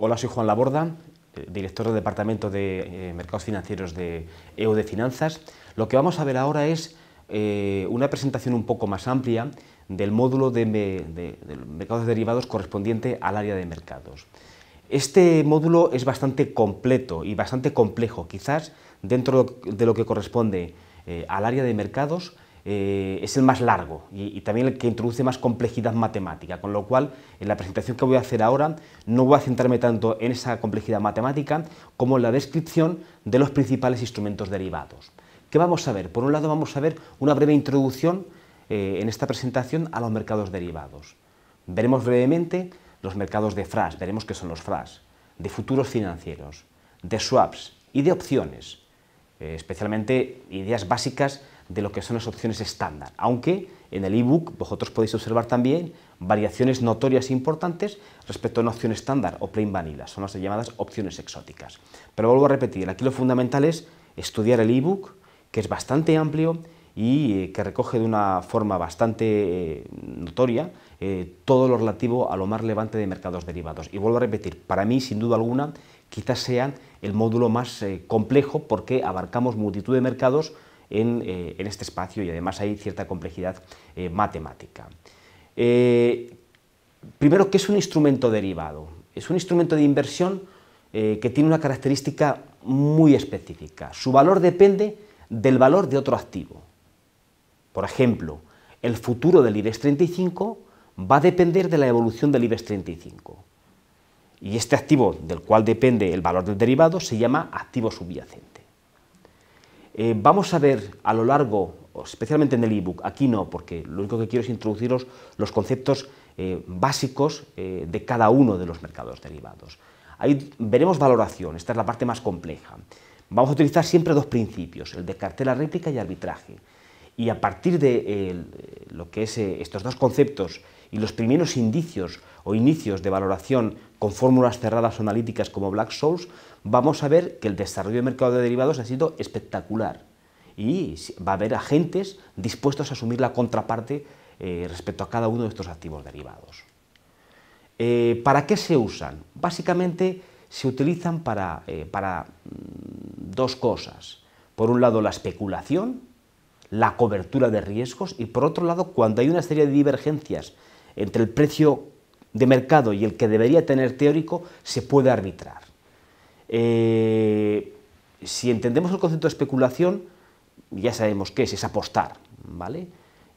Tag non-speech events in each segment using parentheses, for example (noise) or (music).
Hola, soy Juan Laborda, eh, director del Departamento de eh, Mercados Financieros de EU de Finanzas. Lo que vamos a ver ahora es eh, una presentación un poco más amplia del módulo de, mercados derivados correspondiente al área de mercados. Este módulo es bastante completo y bastante complejo, quizás dentro de lo que corresponde al área de mercados, eh, es el más largo y, también el que introduce más complejidad matemática, con lo cual en la presentación que voy a hacer ahora no voy a centrarme tanto en esa complejidad matemática como en la descripción de los principales instrumentos derivados. ¿Qué vamos a ver? Por un lado vamos a ver una breve introducción eh, en esta presentación a los mercados derivados. Veremos brevemente los mercados de FRAS, veremos qué son los FRAS, de futuros financieros, de swaps y de opciones, eh, especialmente ideas básicas de lo que son las opciones estándar, aunque en el ebook vosotros podéis observar también variaciones notorias e importantes respecto a una opción estándar o plain vanilla, son las llamadas opciones exóticas. Pero vuelvo a repetir, aquí lo fundamental es estudiar el ebook, que es bastante amplio y eh, que recoge de una forma bastante eh, notoria eh, todo lo relativo a lo más relevante de mercados derivados. Y vuelvo a repetir, para mí, sin duda alguna, quizás sea el módulo más complejo porque abarcamos multitud de mercados eh, en, este espacio y además hay cierta complejidad eh, matemática. Eh, primero, ¿qué es un instrumento derivado? Es un instrumento de inversión que tiene una característica muy específica. Su valor depende del valor de otro activo. Por ejemplo, el futuro del IBEX 35 va a depender de la evolución del IBEX 35. Y este activo del cual depende el valor del derivado se llama activo subyacente. Eh, vamos a ver a lo largo, especialmente en el ebook, aquí no, porque lo único que quiero es introduciros los conceptos eh, básicos eh, de cada uno de los mercados derivados. Ahí veremos valoración, esta es la parte más compleja. Vamos a utilizar siempre dos principios, el de cartera réplica y arbitraje. Y a partir de eh, lo que es eh, estos dos conceptos y los primeros indicios o inicios de valoración con fórmulas cerradas o analíticas como Black Souls, vamos a ver que el desarrollo del mercado de derivados ha sido espectacular y va a haber agentes dispuestos a asumir la contraparte eh, respecto a cada uno de estos activos derivados. ¿Para qué se usan? Básicamente se utilizan para mm, dos cosas. Por un lado, la especulación, la cobertura de riesgos y por otro lado, cuando hay una serie de divergencias entre el precio de mercado y el que debería tener teórico, se puede arbitrar. Eh, si entendemos el concepto de especulación, ya sabemos qué es, es apostar, ¿vale?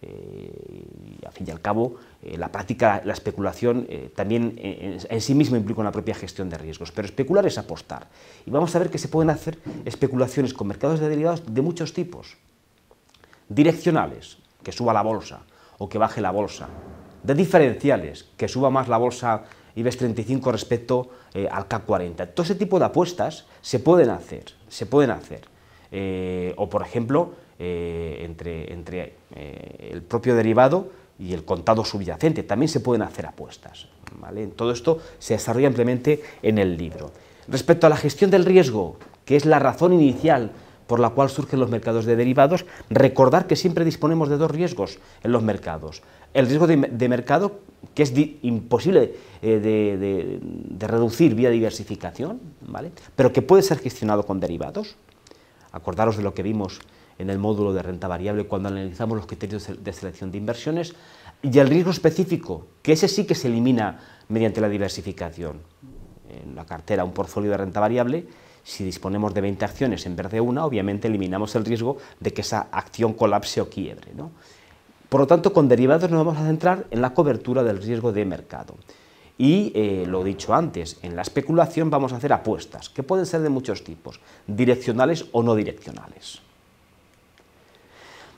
Eh, a fin y al cabo, eh, la práctica, la especulación también en, en sí misma implica una propia gestión de riesgos, pero especular es apostar. Y vamos a ver que se pueden hacer especulaciones con mercados de derivados de muchos tipos direccionales, que suba la bolsa o que baje la bolsa, de diferenciales, que suba más la bolsa IBEX 35 respecto eh, al CAC 40. Todo ese tipo de apuestas se pueden hacer, se pueden hacer. Eh, o por ejemplo, eh, entre, entre el propio derivado y el contado subyacente, también se pueden hacer apuestas. ¿vale? Todo esto se desarrolla ampliamente en el libro. Respecto a la gestión del riesgo, que es la razón inicial por la cual surgen los mercados de derivados, recordar que siempre disponemos de dos riesgos en los mercados. El riesgo de, mercado, que es imposible eh, de, reducir vía diversificación, ¿vale? pero que puede ser gestionado con derivados. Acordaros de lo que vimos en el módulo de renta variable cuando analizamos los criterios de selección de inversiones, y el riesgo específico, que ese sí que se elimina mediante la diversificación. En la cartera, un portfolio de renta variable, si disponemos de 20 acciones en vez de una, obviamente eliminamos el riesgo de que esa acción colapse o quiebre. Por lo tanto, con derivados nos vamos a centrar en la cobertura del riesgo de mercado. Y eh, lo dicho antes, en la especulación vamos a hacer apuestas, que pueden ser de muchos tipos, direccionales o no direccionales.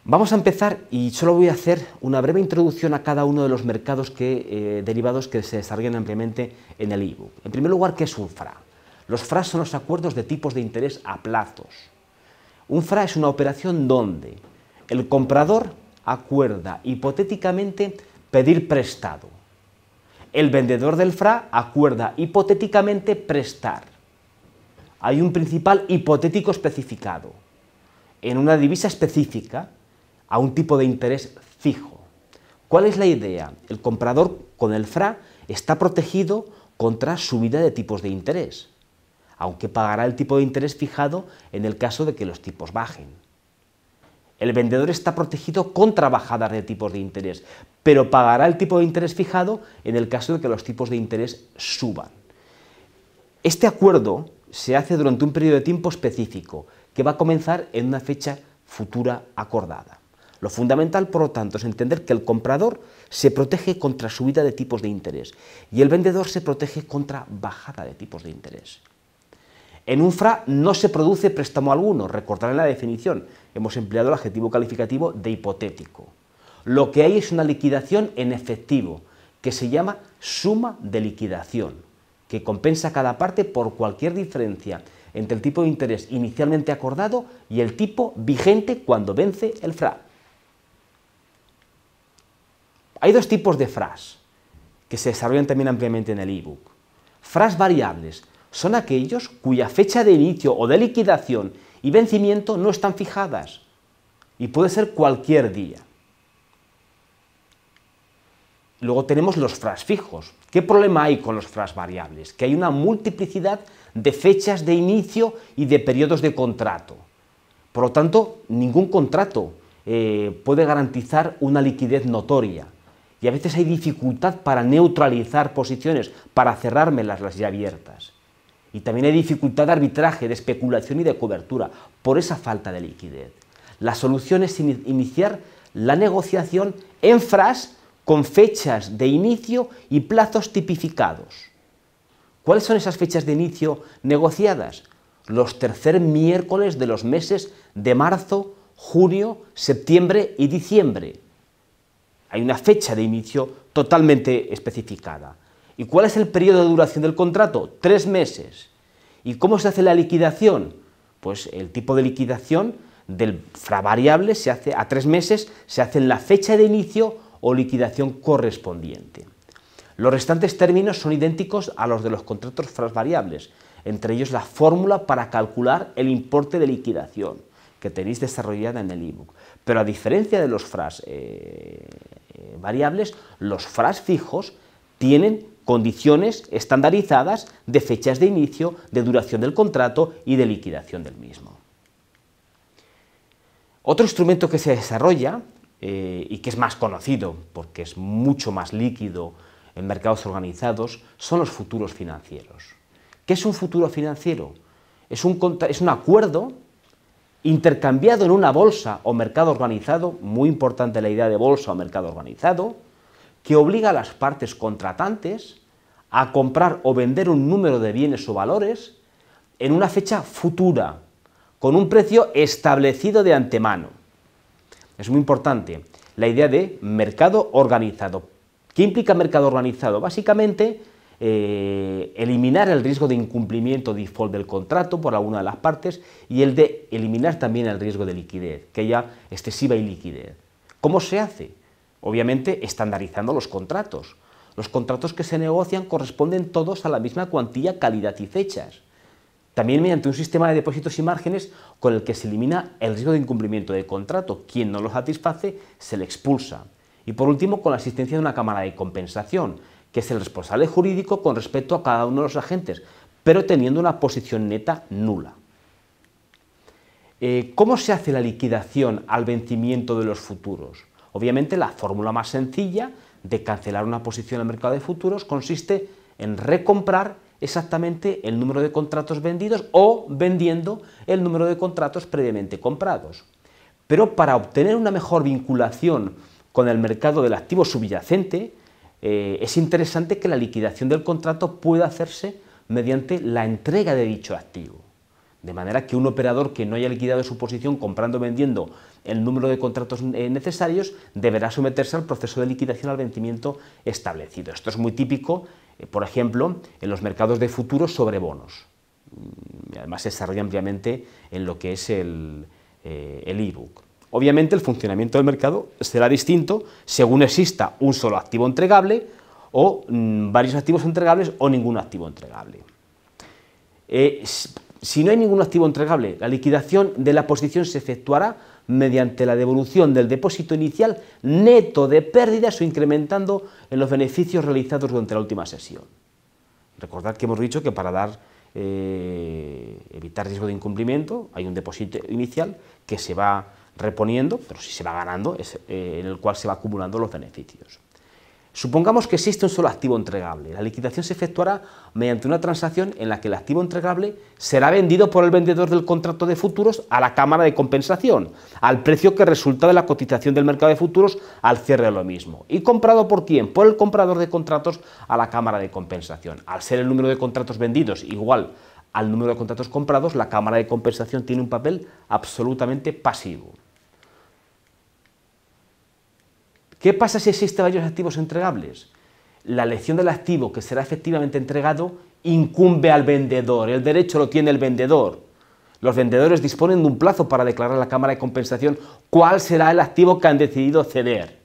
Vamos a empezar y solo voy a hacer una breve introducción a cada uno de los mercados eh, derivados que se desarrollan ampliamente en el ebook. En primer lugar, ¿qué es un FRA? Los FRA son los acuerdos de tipos de interés a plazos. Un FRA es una operación donde el comprador acuerda hipotéticamente pedir prestado. El vendedor del FRA acuerda hipotéticamente prestar. Hay un principal hipotético especificado, en una divisa específica, a un tipo de interés fijo. ¿Cuál es la idea? El comprador con el FRA está protegido contra subida de tipos de interés aunque pagará el tipo de interés fijado en el caso de que los tipos bajen. El vendedor está protegido contra bajadas de tipos de interés, pero pagará el tipo de interés fijado en el caso de que los tipos de interés suban. Este acuerdo se hace durante un periodo de tiempo específico, que va a comenzar en una fecha futura acordada. Lo fundamental, por lo tanto, es entender que el comprador se protege contra subida de tipos de interés y el vendedor se protege contra bajada de tipos de interés. En un FRA no se produce préstamo alguno, en la definición, hemos empleado el adjetivo calificativo de hipotético. Lo que hay es una liquidación en efectivo, que se llama suma de liquidación, que compensa cada parte por cualquier diferencia entre el tipo de interés inicialmente acordado y el tipo vigente cuando vence el FRA. Hay dos tipos de FRAs que se desarrollan también ampliamente en el ebook. FRAs variables, son aquellos cuya fecha de inicio o de liquidación y vencimiento no están fijadas y puede ser cualquier día. Luego tenemos los FRAS fijos. ¿Qué problema hay con los FRAS variables? Que hay una multiplicidad de fechas de inicio y de periodos de contrato. Por lo tanto, ningún contrato eh, puede garantizar una liquidez notoria. Y a veces hay dificultad para neutralizar posiciones, para cerrármelas las ya abiertas. Y también hay dificultad de arbitraje, de especulación y de cobertura por esa falta de liquidez. La solución es iniciar la negociación en FRAS con fechas de inicio y plazos tipificados. ¿Cuáles son esas fechas de inicio negociadas? Los tercer miércoles de los meses de marzo, junio, septiembre y diciembre. Hay una fecha de inicio totalmente especificada. ¿Y cuál es el periodo de duración del contrato? Tres meses. ¿Y cómo se hace la liquidación? Pues el tipo de liquidación del fra variable se hace a tres meses, se hace en la fecha de inicio o liquidación correspondiente. Los restantes términos son idénticos a los de los contratos fras variables, entre ellos la fórmula para calcular el importe de liquidación que tenéis desarrollada en el ebook. Pero a diferencia de los fras eh, eh, variables, los fras fijos tienen condiciones estandarizadas de fechas de inicio, de duración del contrato y de liquidación del mismo. Otro instrumento que se desarrolla eh, y que es más conocido porque es mucho más líquido en mercados organizados son los futuros financieros. ¿Qué es un futuro financiero? es un acuerdo intercambiado en una bolsa o mercado organizado, muy importante la idea de bolsa o mercado organizado, que obliga a las partes contratantes a comprar o vender un número de bienes o valores en una fecha futura, con un precio establecido de antemano. Es muy importante la idea de mercado organizado. ¿Qué implica mercado organizado? Básicamente, eh, eliminar el riesgo de incumplimiento default del contrato por alguna de las partes y el de eliminar también el riesgo de liquidez, que haya excesiva iliquidez. ¿Cómo se hace? obviamente estandarizando los contratos. Los contratos que se negocian corresponden todos a la misma cuantía, calidad y fechas. También mediante un sistema de depósitos y márgenes con el que se elimina el riesgo de incumplimiento del contrato. Quien no lo satisface se le expulsa. Y por último, con la asistencia de una cámara de compensación, que es el responsable jurídico con respecto a cada uno de los agentes, pero teniendo una posición neta nula. Eh, ¿Cómo se hace la liquidación al vencimiento de los futuros? Obviamente la fórmula más sencilla de cancelar una posición en el mercado de futuros consiste en recomprar exactamente el número de contratos vendidos o vendiendo el número de contratos previamente comprados. Pero para obtener una mejor vinculación con el mercado del activo subyacente, eh, es interesante que la liquidación del contrato pueda hacerse mediante la entrega de dicho activo. De manera que un operador que no haya liquidado su posición comprando o vendiendo el número de contratos eh, necesarios deberá someterse al proceso de liquidación al vencimiento establecido. Esto es muy típico, eh, por ejemplo, en los mercados de futuros sobre bonos. Mm, además se desarrolla ampliamente en lo que es eh, el e-book. Obviamente el funcionamiento del mercado será distinto según exista un solo activo entregable o mm, varios activos entregables o ningún activo entregable. Si no hay ningún activo entregable, la liquidación de la posición se efectuará mediante la devolución del depósito inicial neto de pérdidas o incrementando en los beneficios realizados durante la última sesión. Recordad que hemos dicho que para eh, evitar riesgo de incumplimiento hay un depósito inicial que se va reponiendo, pero si se va ganando, eh, en el cual se va acumulando los beneficios. Supongamos que existe un solo activo entregable. La liquidación se efectuará mediante una transacción en la que el activo entregable será vendido por el vendedor del contrato de futuros a la Cámara de Compensación, al precio que resulta de la cotización del mercado de futuros al cierre de lo mismo. ¿Y comprado por quién? Por el comprador de contratos a la Cámara de Compensación. Al ser el número de contratos vendidos igual al número de contratos comprados, la Cámara de Compensación tiene un papel absolutamente pasivo. ¿Qué pasa si existen varios activos entregables? La elección del activo que será efectivamente entregado incumbe al vendedor, el derecho lo tiene el vendedor. Los vendedores disponen de un plazo para declarar a la Cámara de Compensación cuál será el activo que han decidido ceder.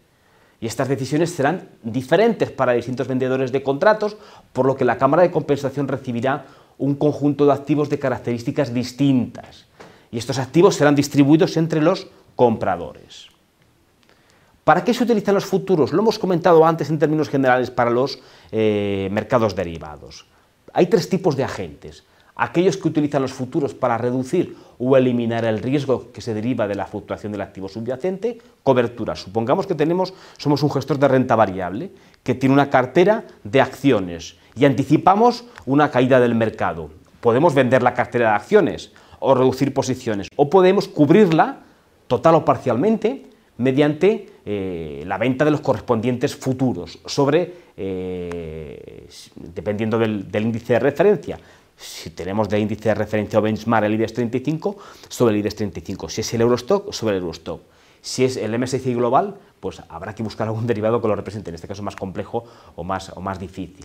Y estas decisiones serán diferentes para distintos vendedores de contratos, por lo que la Cámara de Compensación recibirá un conjunto de activos de características distintas. Y estos activos serán distribuidos entre los compradores. ¿Para qué se utilizan los futuros? Lo hemos comentado antes en términos generales para los eh, mercados derivados. Hay tres tipos de agentes. Aquellos que utilizan los futuros para reducir o eliminar el riesgo que se deriva de la fluctuación del activo subyacente, cobertura. Supongamos que tenemos, somos un gestor de renta variable que tiene una cartera de acciones y anticipamos una caída del mercado. Podemos vender la cartera de acciones o reducir posiciones o podemos cubrirla total o parcialmente mediante eh, la venta de los correspondientes futuros sobre, eh, dependiendo del, índice de referencia, si tenemos de índice de referencia o benchmark el IBEX 35, sobre el IBEX 35, si es el Eurostock, sobre el Eurostock. Si es el MSCI global, pues habrá que buscar algún (laughs) derivado que lo represente, en este caso más complejo o más, o más difícil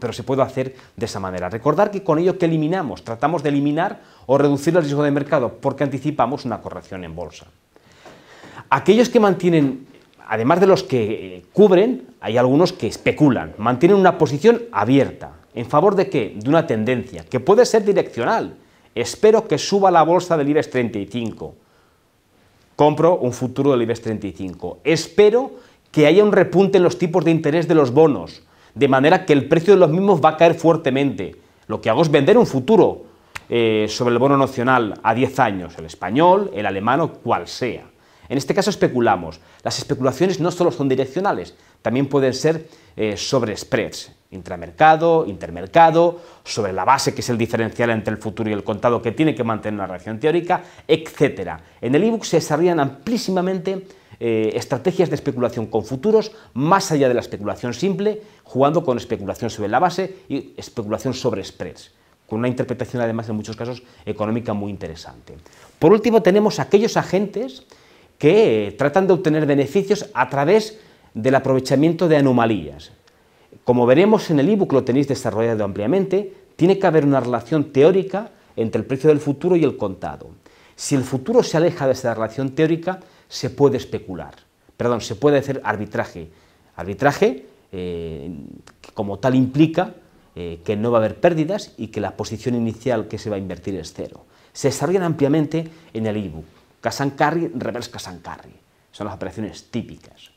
pero se puede hacer de esa manera. Recordar que con ello que eliminamos, tratamos de eliminar o reducir el riesgo de mercado porque anticipamos una corrección en bolsa. Aquellos que mantienen, además de los que eh, cubren, hay algunos que especulan, mantienen una posición abierta. ¿En favor de qué? De una tendencia, que puede ser direccional. Espero que suba la bolsa del IBEX 35. Compro un futuro del IBEX 35. Espero que haya un repunte en los tipos de interés de los bonos, de manera que el precio de los mismos va a caer fuertemente. Lo que hago es vender un futuro eh, sobre el bono nacional a 10 años, el español, el alemán cual sea. En este caso especulamos. Las especulaciones no solo son direccionales, también pueden ser eh, sobre spreads, intramercado, intermercado, sobre la base que es el diferencial entre el futuro y el contado que tiene que mantener una relación teórica, etc. En el ebook se desarrollan amplísimamente eh, estrategias de especulación con futuros, más allá de la especulación simple, jugando con especulación sobre la base y especulación sobre spreads con una interpretación además en muchos casos económica muy interesante. Por último tenemos aquellos agentes que eh, tratan de obtener beneficios a través del aprovechamiento de anomalías. Como veremos en el e-book, lo tenéis desarrollado ampliamente, tiene que haber una relación teórica entre el precio del futuro y el contado. Si el futuro se aleja de esa relación teórica, se puede especular, perdón, se puede hacer arbitraje. Arbitraje eh, como tal implica eh, que no va a haber pérdidas y que la posición inicial que se va a invertir es cero. Se desarrollan ampliamente en el e-book. Casan reverse Casan carry. Son las operaciones típicas.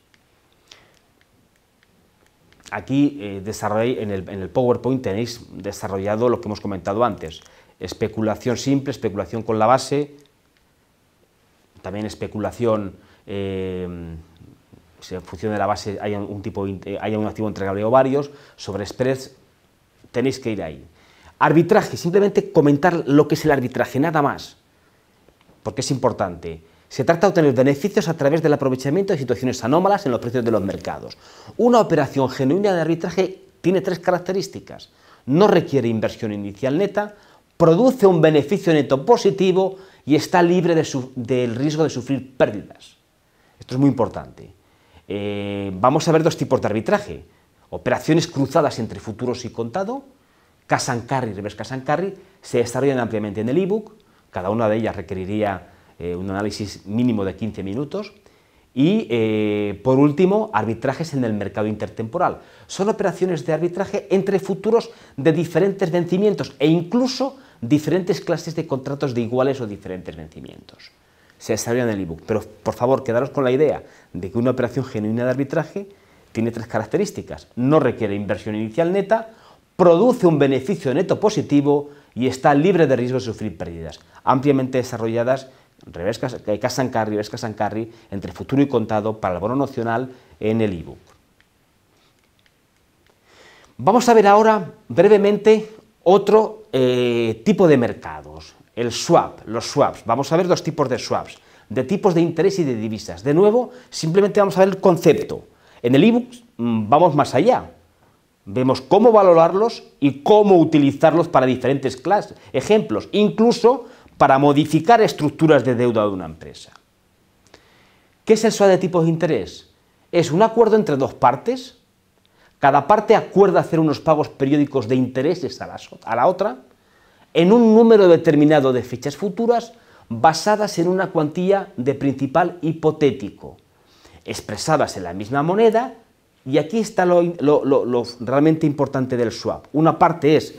Aquí eh, desarrollé, en, el, PowerPoint tenéis desarrollado lo que hemos comentado antes. Especulación simple, especulación con la base, también especulación, eh, si en función de la base hay un, tipo, eh, haya un activo entregable o varios, sobre Express, tenéis que ir ahí. Arbitraje, simplemente comentar lo que es el arbitraje, nada más porque es importante. Se trata de obtener beneficios a través del aprovechamiento de situaciones anómalas en los precios de los mercados. Una operación genuina de arbitraje tiene tres características. No requiere inversión inicial neta, produce un beneficio neto positivo y está libre del riesgo de sufrir pérdidas. Esto es muy importante. Eh, vamos a ver dos tipos de arbitraje. Operaciones cruzadas entre futuros y contado, cash and carry, reverse cash and carry, se desarrollan ampliamente en el e-book. Cada una de ellas requeriría eh, un análisis mínimo de 15 minutos. Y, eh, por último, arbitrajes en el mercado intertemporal. Son operaciones de arbitraje entre futuros de diferentes vencimientos e incluso diferentes clases de contratos de iguales o diferentes vencimientos. Se desarrollan en el ebook. Pero, por favor, quedaros con la idea de que una operación genuina de arbitraje tiene tres características. No requiere inversión inicial neta, produce un beneficio neto positivo y está libre de riesgo de sufrir pérdidas, ampliamente desarrolladas reverse, cash and carry, carry entre futuro y contado para el bono nacional en el e-book. Vamos a ver ahora brevemente otro eh, tipo de mercados, el swap, los swaps. Vamos a ver dos tipos de swaps, de tipos de interés y de divisas. De nuevo, simplemente vamos a ver el concepto. En el e-book mm, vamos más allá, Vemos cómo valorarlos y cómo utilizarlos para diferentes clases, ejemplos, incluso para modificar estructuras de deuda de una empresa. ¿Qué es el SOA de tipos de interés? Es un acuerdo entre dos partes. Cada parte acuerda hacer unos pagos periódicos de intereses a la, a la otra en un número determinado de fechas futuras basadas en una cuantía de principal hipotético, expresadas en la misma moneda y aquí está lo, realmente importante del swap. Una parte es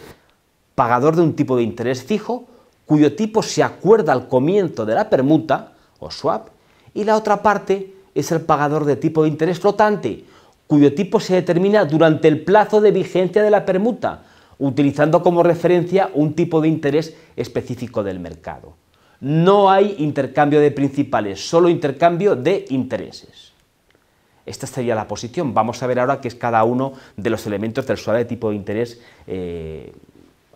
pagador de un tipo de interés fijo, cuyo tipo se acuerda al comienzo de la permuta o swap, y la otra parte es el pagador de tipo de interés flotante, cuyo tipo se determina durante el plazo de vigencia de la permuta, utilizando como referencia un tipo de interés específico del mercado. No hay intercambio de principales, solo intercambio de intereses. Esta sería la posición. Vamos a ver ahora qué es cada uno de los elementos del suelo de tipo de interés eh,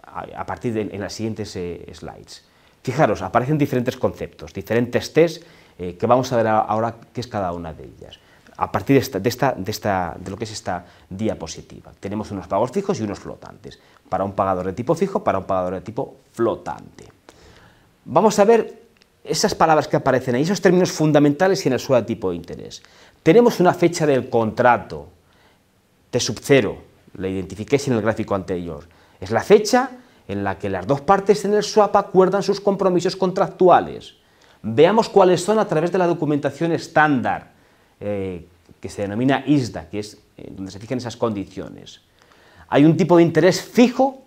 a partir de en las siguientes eh, slides. Fijaros, aparecen diferentes conceptos, diferentes test, eh, que vamos a ver ahora qué es cada una de ellas. A partir de, esta, de, esta, de, lo que es esta diapositiva, tenemos unos pagos fijos y unos flotantes, para un pagador de tipo fijo, para un pagador de tipo flotante. Vamos a ver esas palabras que aparecen ahí, esos términos fundamentales y en el suelo tipo de interés. Tenemos una fecha del contrato, T sub 0, la identifiquéis en el gráfico anterior. Es la fecha en la que las dos partes en el swap acuerdan sus compromisos contractuales. Veamos cuáles son a través de la documentación estándar, eh, que se denomina ISDA, que es eh, donde se fijan esas condiciones. Hay un tipo de interés fijo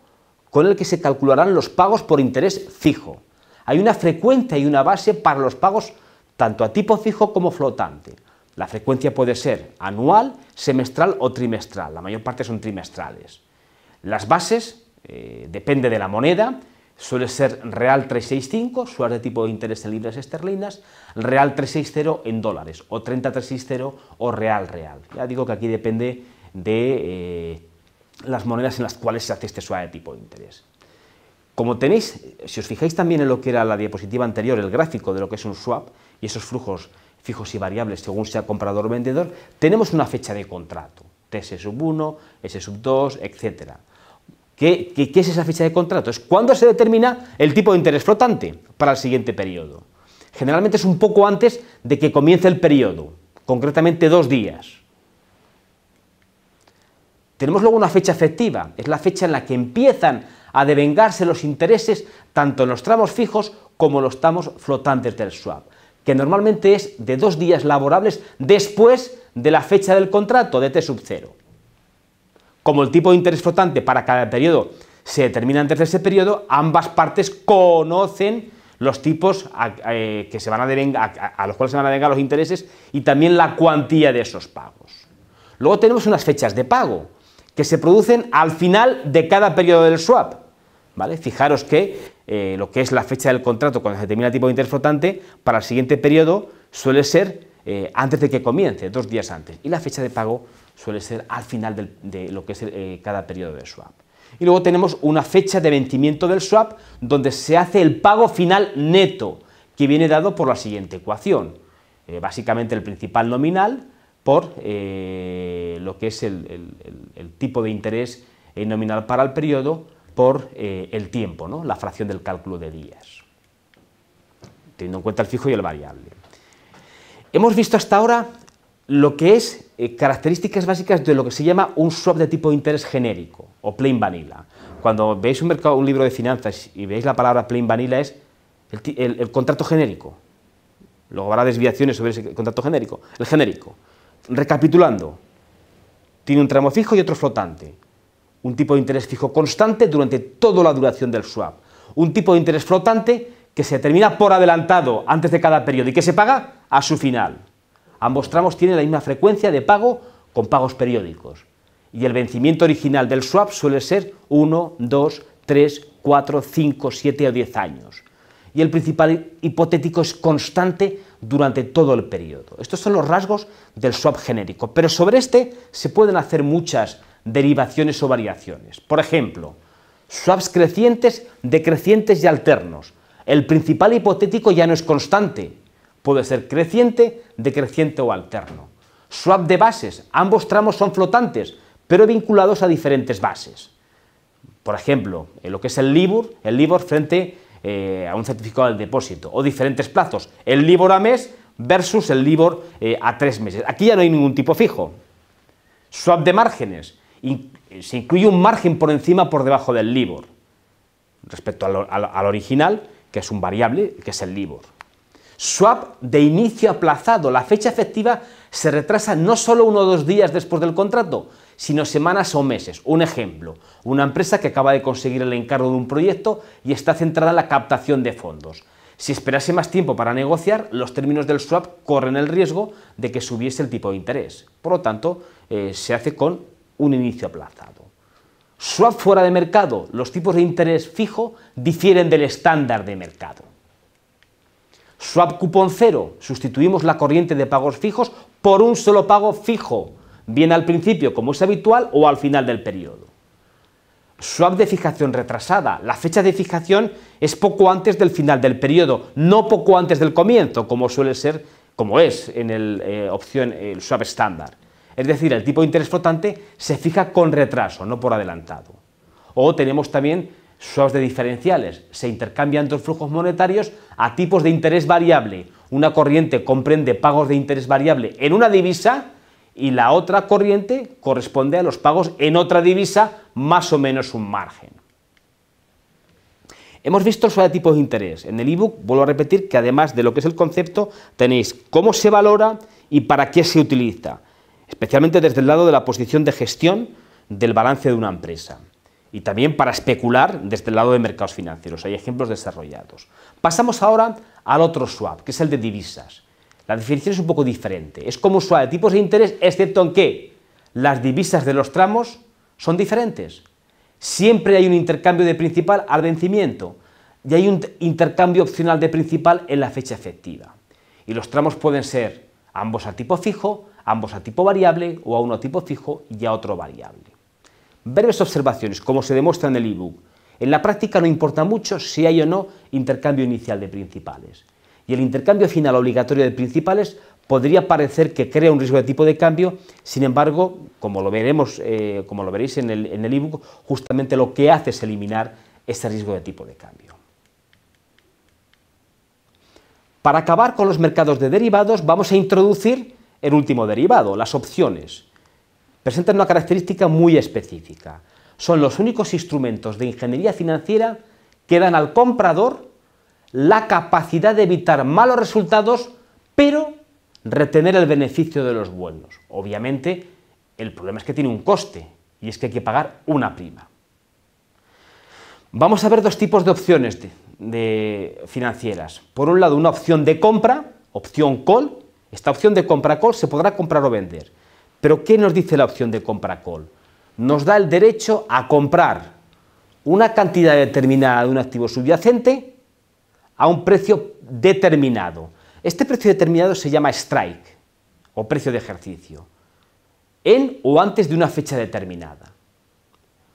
con el que se calcularán los pagos por interés fijo. Hay una frecuencia y una base para los pagos tanto a tipo fijo como flotante. La frecuencia puede ser anual, semestral o trimestral. La mayor parte son trimestrales. Las bases, eh, depende de la moneda, suele ser Real 365, suerte de tipo de interés en libras esterlinas, Real 360 en dólares, o 30360 o Real Real. Ya digo que aquí depende de eh, las monedas en las cuales se hace este suave de tipo de interés. Como tenéis, si os fijáis también en lo que era la diapositiva anterior, el gráfico de lo que es un swap y esos flujos fijos y variables según sea comprador o vendedor, tenemos una fecha de contrato, TS1, S2, etc. ¿Qué, qué, es esa fecha de contrato? Es cuando se determina el tipo de interés flotante para el siguiente periodo. Generalmente es un poco antes de que comience el periodo, concretamente dos días. Tenemos luego una fecha efectiva, es la fecha en la que empiezan a devengarse los intereses tanto en los tramos fijos como en los tramos flotantes del swap que normalmente es de dos días laborables después de la fecha del contrato de T sub 0. Como el tipo de interés flotante para cada periodo se determina antes de ese periodo, ambas partes conocen los tipos a, eh, que se van a, los cuales se van a devengar los intereses y también la cuantía de esos pagos. Luego tenemos unas fechas de pago que se producen al final de cada periodo del swap. ¿Vale? Fijaros que eh, lo que es la fecha del contrato cuando se termina el tipo de interés flotante, para el siguiente periodo suele ser eh, antes de que comience, dos días antes. Y la fecha de pago suele ser al final de lo que es eh, cada periodo de swap. Y luego tenemos una fecha de vencimiento del swap donde se hace el pago final neto, que viene dado por la siguiente ecuación. básicamente el principal nominal por lo que es el, el tipo de interés nominal para el periodo por eh, el tiempo, la fracción del cálculo de días, teniendo en cuenta el fijo y el variable. Hemos visto hasta ahora lo que es eh, características básicas de lo que se llama un swap de tipo de interés genérico o plain vanilla. Cuando veis un, mercado, un libro de finanzas y veis la palabra plain vanilla es el contrato genérico. Luego habrá desviaciones sobre ese contrato genérico. El genérico. Recapitulando, tiene un tramo fijo y otro flotante un tipo de interés fijo constante durante toda la duración del swap, un tipo de interés flotante que se termina por adelantado antes de cada periodo y que se paga a su final. Ambos tramos tienen la misma frecuencia de pago con pagos periódicos y el vencimiento original del swap suele ser 1, 2, 3, 4, 5, 7 o 10 años y el principal hipotético es constante durante todo el periodo. Estos son los rasgos del swap genérico, pero sobre este se pueden hacer muchas derivaciones o variaciones. Por ejemplo, swaps crecientes, decrecientes y alternos. El principal hipotético ya no es constante, puede ser creciente, decreciente o alterno. Swap de bases, ambos tramos son flotantes, pero vinculados a diferentes bases. Por ejemplo, en lo que es el LIBOR, el LIBOR frente eh, a un certificado de depósito, o diferentes plazos, el LIBOR a mes versus el LIBOR eh, a tres meses. Aquí ya no hay ningún tipo fijo. Swap de márgenes, se incluye un margen por encima por debajo del LIBOR, respecto al, original, que es un variable, que es el LIBOR. Swap de inicio aplazado, la fecha efectiva se retrasa no solo uno o dos días después del contrato, sino semanas o meses. Un ejemplo, una empresa que acaba de conseguir el encargo de un proyecto y está centrada en la captación de fondos. Si esperase más tiempo para negociar, los términos del swap corren el riesgo de que subiese el tipo de interés. Por lo tanto, eh, se hace con un inicio aplazado. Swap fuera de mercado, los tipos de interés fijo difieren del estándar de mercado. Swap cupón cero, sustituimos la corriente de pagos fijos por un solo pago fijo, bien al principio como es habitual o al final del periodo. Swap de fijación retrasada, la fecha de fijación es poco antes del final del periodo, no poco antes del comienzo, como suele ser, como es en el eh, opción el swap estándar. Es decir, el tipo de interés flotante se fija con retraso, no por adelantado. O tenemos también swaps de diferenciales. Se intercambian dos flujos monetarios a tipos de interés variable. Una corriente comprende pagos de interés variable en una divisa y la otra corriente corresponde a los pagos en otra divisa más o menos un margen. Hemos visto el de tipos de interés. En el ebook vuelvo a repetir que además de lo que es el concepto, tenéis cómo se valora y para qué se utiliza especialmente desde el lado de la posición de gestión del balance de una empresa y también para especular desde el lado de mercados financieros. Hay ejemplos desarrollados. Pasamos ahora al otro swap, que es el de divisas. La definición es un poco diferente. Es como un swap de tipos de interés, excepto en que las divisas de los tramos son diferentes. Siempre hay un intercambio de principal al vencimiento y hay un intercambio opcional de principal en la fecha efectiva. Y los tramos pueden ser ambos a tipo fijo, ambos a tipo variable o a uno a tipo fijo y a otro variable. Breves observaciones, como se demuestra en el ebook. En la práctica no importa mucho si hay o no intercambio inicial de principales. Y el intercambio final obligatorio de principales podría parecer que crea un riesgo de tipo de cambio, sin embargo, como lo veremos, eh, como lo veréis en el, en el ebook, justamente lo que hace es eliminar ese riesgo de tipo de cambio. Para acabar con los mercados de derivados, vamos a introducir el último derivado, las opciones, presentan una característica muy específica. Son los únicos instrumentos de ingeniería financiera que dan al comprador la capacidad de evitar malos resultados, pero retener el beneficio de los buenos. Obviamente, el problema es que tiene un coste, y es que hay que pagar una prima. Vamos a ver dos tipos de opciones financieras. Por un lado, una opción de compra, opción call, esta opción de compra call se podrá comprar o vender. Pero ¿qué nos dice la opción de compra call? Nos da el derecho a comprar una cantidad determinada de un activo subyacente a un precio determinado. Este precio determinado se llama strike o precio de ejercicio, en o antes de una fecha determinada.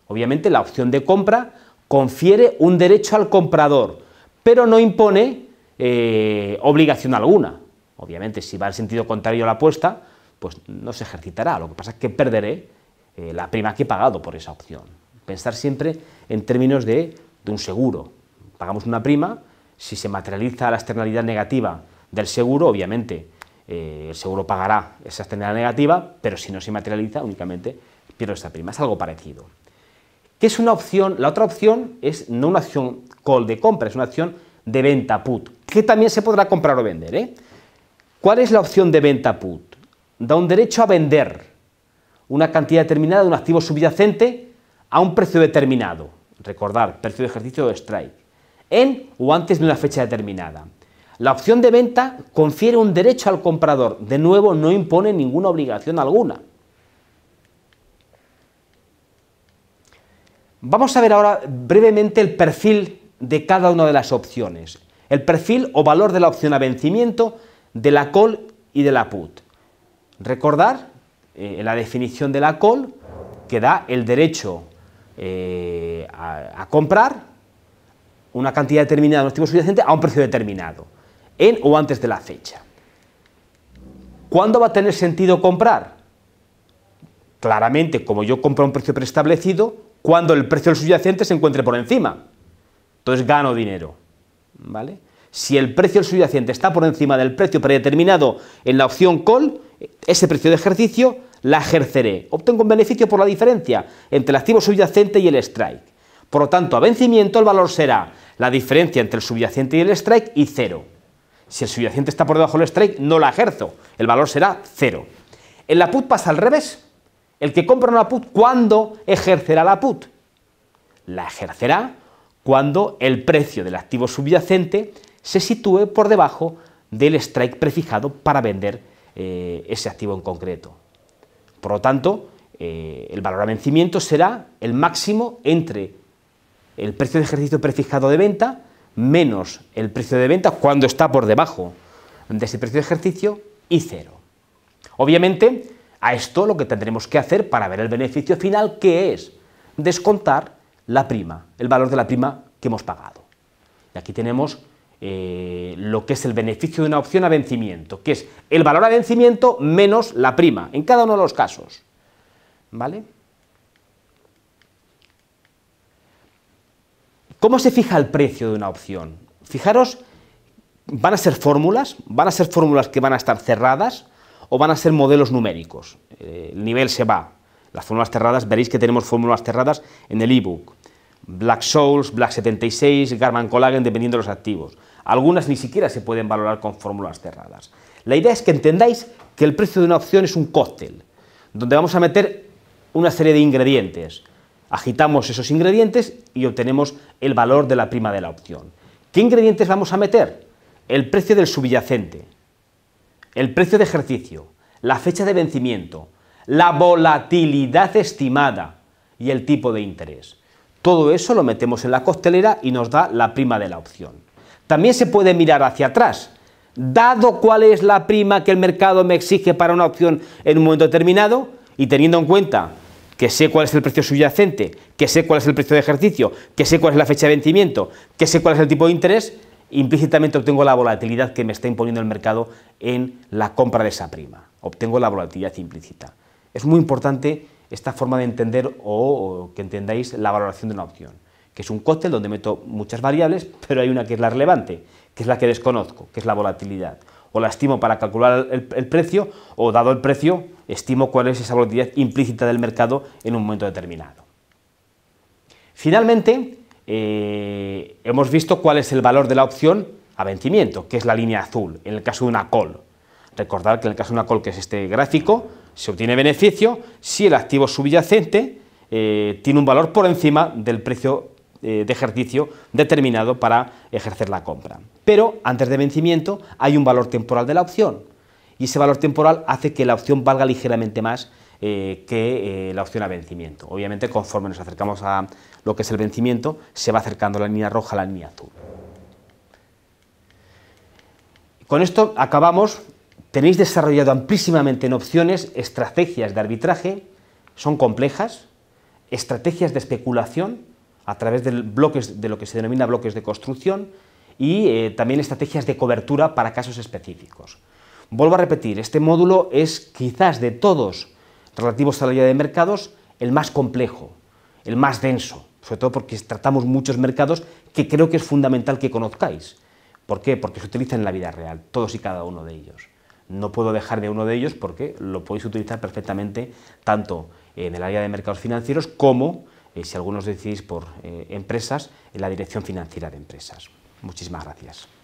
Obviamente la opción de compra confiere un derecho al comprador, pero no impone eh, obligación alguna. Obviamente, si va al sentido contrario a la apuesta, pues no se ejercitará. Lo que pasa es que perderé eh, la prima que he pagado por esa opción. Pensar siempre en términos de, un seguro. Pagamos una prima, si se materializa la externalidad negativa del seguro, obviamente eh, el seguro pagará esa externalidad negativa, pero si no se materializa, únicamente pierdo esa prima. Es algo parecido. ¿Qué es una opción? La otra opción es no una opción call de compra, es una opción de venta put, que también se podrá comprar o vender. ¿eh? ¿Cuál es la opción de venta put? Da un derecho a vender una cantidad determinada de un activo subyacente a un precio determinado. Recordar, precio de ejercicio de strike. En o antes de una fecha determinada. La opción de venta confiere un derecho al comprador. De nuevo, no impone ninguna obligación alguna. Vamos a ver ahora brevemente el perfil de cada una de las opciones. El perfil o valor de la opción a vencimiento de la col y de la put. Recordar eh, la definición de la col que da el derecho eh, a, comprar una cantidad determinada de tipos subyacente a un precio determinado, en o antes de la fecha. ¿Cuándo va a tener sentido comprar? Claramente, como yo compro a un precio preestablecido, cuando el precio del subyacente se encuentre por encima. Entonces gano dinero. ¿Vale? Si el precio del subyacente está por encima del precio predeterminado en la opción call, ese precio de ejercicio la ejerceré. Obtengo un beneficio por la diferencia entre el activo subyacente y el strike. Por lo tanto, a vencimiento el valor será la diferencia entre el subyacente y el strike y cero. Si el subyacente está por debajo del strike, no la ejerzo. El valor será cero. En la put pasa al revés. El que compra una put, ¿cuándo ejercerá la put? La ejercerá cuando el precio del activo subyacente se sitúe por debajo del strike prefijado para vender eh, ese activo en concreto. Por lo tanto, eh, el valor a vencimiento será el máximo entre el precio de ejercicio prefijado de venta menos el precio de venta cuando está por debajo de ese precio de ejercicio y cero. Obviamente, a esto lo que tendremos que hacer para ver el beneficio final, que es descontar la prima, el valor de la prima que hemos pagado. Y aquí tenemos eh, lo que es el beneficio de una opción a vencimiento, que es el valor a vencimiento menos la prima, en cada uno de los casos. ¿Vale? ¿Cómo se fija el precio de una opción? Fijaros, van a ser fórmulas, van a ser fórmulas que van a estar cerradas o van a ser modelos numéricos. Eh, el nivel se va. Las fórmulas cerradas, veréis que tenemos fórmulas cerradas en el ebook. Black Souls, Black 76, Garman Collagen, dependiendo de los activos. Algunas ni siquiera se pueden valorar con fórmulas cerradas. La idea es que entendáis que el precio de una opción es un cóctel, donde vamos a meter una serie de ingredientes. Agitamos esos ingredientes y obtenemos el valor de la prima de la opción. ¿Qué ingredientes vamos a meter? El precio del subyacente, el precio de ejercicio, la fecha de vencimiento, la volatilidad estimada y el tipo de interés. Todo eso lo metemos en la costelera y nos da la prima de la opción. También se puede mirar hacia atrás. Dado cuál es la prima que el mercado me exige para una opción en un momento determinado y teniendo en cuenta que sé cuál es el precio subyacente, que sé cuál es el precio de ejercicio, que sé cuál es la fecha de vencimiento, que sé cuál es el tipo de interés, implícitamente obtengo la volatilidad que me está imponiendo el mercado en la compra de esa prima. Obtengo la volatilidad implícita. Es muy importante esta forma de entender o, que entendáis la valoración de una opción que es un cóctel donde meto muchas variables, pero hay una que es la relevante, que es la que desconozco, que es la volatilidad. O la estimo para calcular el, precio, o dado el precio, estimo cuál es esa volatilidad implícita del mercado en un momento determinado. Finalmente, eh, hemos visto cuál es el valor de la opción a vencimiento, que es la línea azul, en el caso de una call. Recordar que en el caso de una call, que es este gráfico, se obtiene beneficio si el activo subyacente eh, tiene un valor por encima del precio eh, de ejercicio determinado para ejercer la compra. Pero antes de vencimiento hay un valor temporal de la opción y ese valor temporal hace que la opción valga ligeramente más eh, que eh, la opción a vencimiento. Obviamente, conforme nos acercamos a lo que es el vencimiento, se va acercando la línea roja a la línea azul. Con esto acabamos. Tenéis desarrollado amplísimamente en opciones estrategias de arbitraje, son complejas, estrategias de especulación, a través de, bloques, de lo que se denomina bloques de construcción y eh, también estrategias de cobertura para casos específicos. Vuelvo a repetir, este módulo es quizás de todos relativos a la idea de mercados el más complejo, el más denso, sobre todo porque tratamos muchos mercados que creo que es fundamental que conozcáis. ¿Por qué? Porque se utilizan en la vida real, todos y cada uno de ellos. No puedo dejar de uno de ellos porque lo podéis utilizar perfectamente tanto en el área de mercados financieros como eh, si algunos decidís por eh, empresas, en la dirección financiera de empresas. Muchísimas gracias.